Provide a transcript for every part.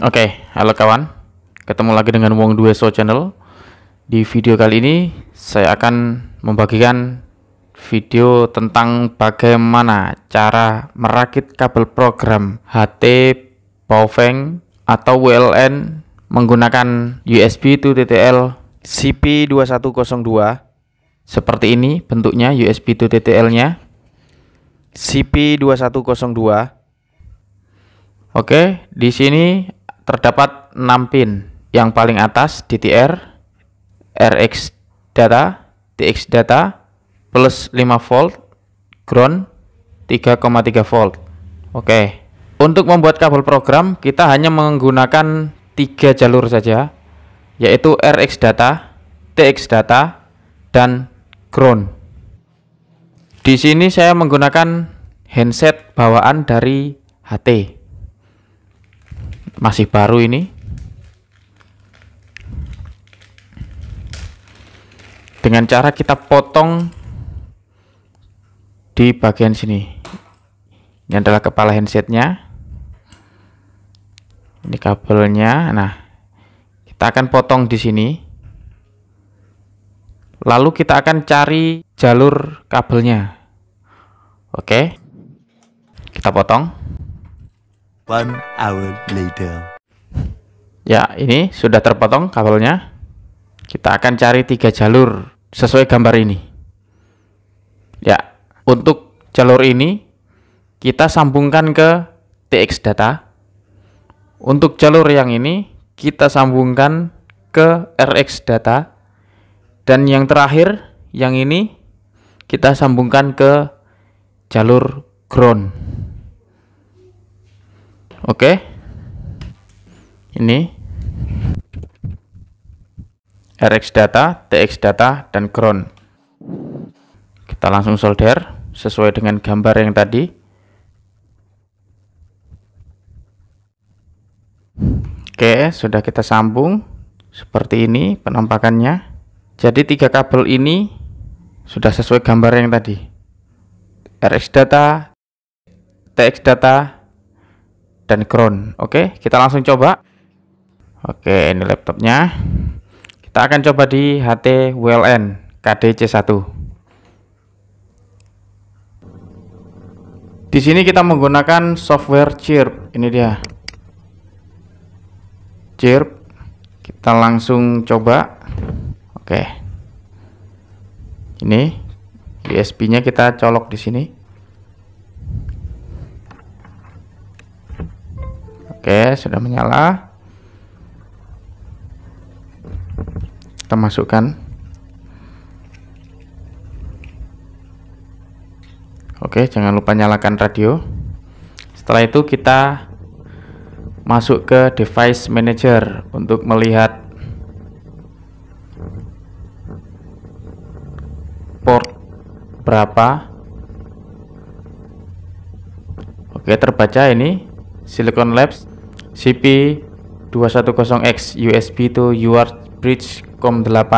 Oke, okay, halo kawan. Ketemu lagi dengan Wong Dueso Channel. Di video kali ini saya akan membagikan video tentang bagaimana cara merakit kabel program HT Powfeng atau WLN menggunakan USB to TTL CP2102. Seperti ini bentuknya USB to TTL-nya. CP2102. Oke, di sini terdapat 6 pin. Yang paling atas DTR, RX data, TX data, plus 5 volt, ground 3,3 volt. Oke. Untuk membuat kabel program, kita hanya menggunakan tiga jalur saja, yaitu RX data, TX data, dan ground. Di sini saya menggunakan handset bawaan dari HT masih baru ini dengan cara kita potong di bagian sini ini adalah kepala handsetnya ini kabelnya nah kita akan potong di sini lalu kita akan cari jalur kabelnya oke kita potong One hour later. Ya, ini sudah terpotong kabelnya. Kita akan cari tiga jalur sesuai gambar ini. Ya, untuk jalur ini kita sambungkan ke TX data. Untuk jalur yang ini kita sambungkan ke RX data. Dan yang terakhir, yang ini kita sambungkan ke jalur ground oke okay. ini rx data tx data dan ground kita langsung solder sesuai dengan gambar yang tadi Oke, sudah kita sambung seperti ini penampakannya. Jadi tiga kabel ini sudah sesuai gambar yang tadi. RX data, TX data, dan ground. Oke, kita langsung coba. Oke, ini laptopnya. Kita akan coba di HT WLN KDC1. Di sini kita menggunakan software Chirp. Ini dia. Chirp. Kita langsung coba. Oke. Ini USB-nya kita colok di sini. Oke, sudah menyala. Kita masukkan. Oke, jangan lupa nyalakan radio. Setelah itu kita masuk ke device manager untuk melihat port berapa. Oke, terbaca ini Silicon Labs CP210X USB to UART bridge COM8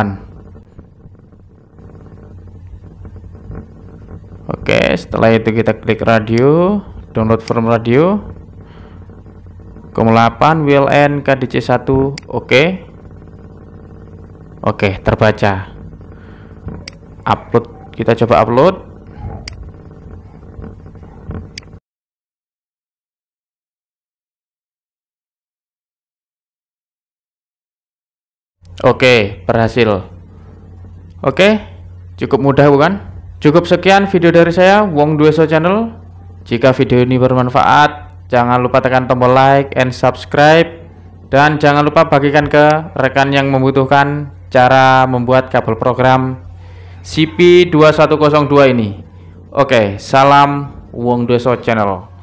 Oke, setelah itu kita klik radio, download form radio. COM8 WLN KDC1. Oke. Oke, terbaca. Upload, kita coba upload. Oke, berhasil. Oke, cukup mudah bukan? Cukup sekian video dari saya, Wong Dueso Channel. Jika video ini bermanfaat, jangan lupa tekan tombol like and subscribe. Dan jangan lupa bagikan ke rekan yang membutuhkan cara membuat kabel program CP2102 ini. Oke, salam Wong Dueso Channel.